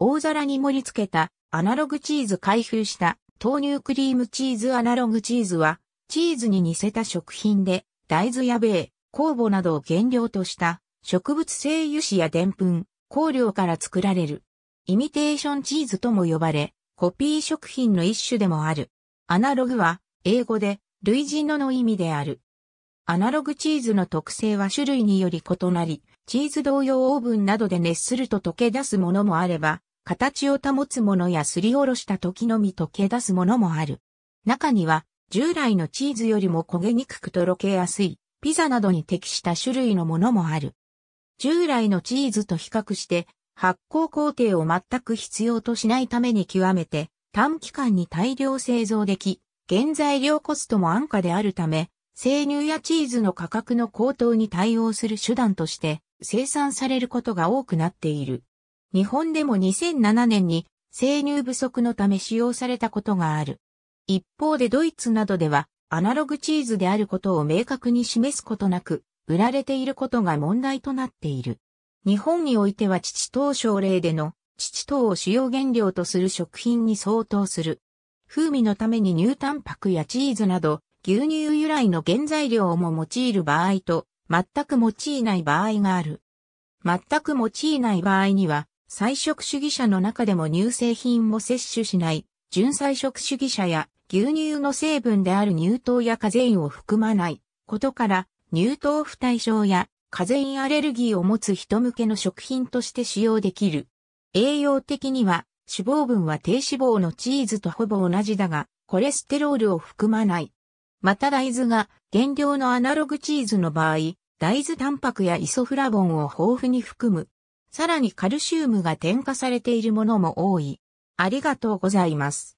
大皿に盛り付けたアナログチーズ開封した豆乳クリームチーズアナログチーズはチーズに似せた食品で大豆や米、酵母などを原料とした植物性油脂やでんぷん、香料から作られる。イミテーションチーズとも呼ばれ、コピー食品の一種でもある。アナログは英語で類似のの意味である。アナログチーズの特性は種類により異なり、チーズ同様オーブンなどで熱すると溶け出すものもあれば、形を保つものやすりおろした時のみ溶け出すものもある。中には、従来のチーズよりも焦げにくくとろけやすい、ピザなどに適した種類のものもある。従来のチーズと比較して、発酵工程を全く必要としないために極めて、短期間に大量製造でき、原材料コストも安価であるため、生乳やチーズの価格の高騰に対応する手段として生産されることが多くなっている。日本でも2007年に生乳不足のため使用されたことがある。一方でドイツなどではアナログチーズであることを明確に示すことなく、売られていることが問題となっている。日本においては父等症例での父等を主要原料とする食品に相当する。風味のために乳タンパクやチーズなど牛乳由来の原材料も用いる場合と全く用いない場合がある。全く用いない場合には菜食主義者の中でも乳製品を摂取しない純菜食主義者や牛乳の成分である乳糖やカゼインを含まないことから乳糖不対症やカゼインアレルギーを持つ人向けの食品として使用できる。栄養的には脂肪分は低脂肪のチーズとほぼ同じだがコレステロールを含まない。また大豆が原料のアナログチーズの場合、大豆タンパクやイソフラボンを豊富に含むさらにカルシウムが添加されているものも多い。ありがとうございます。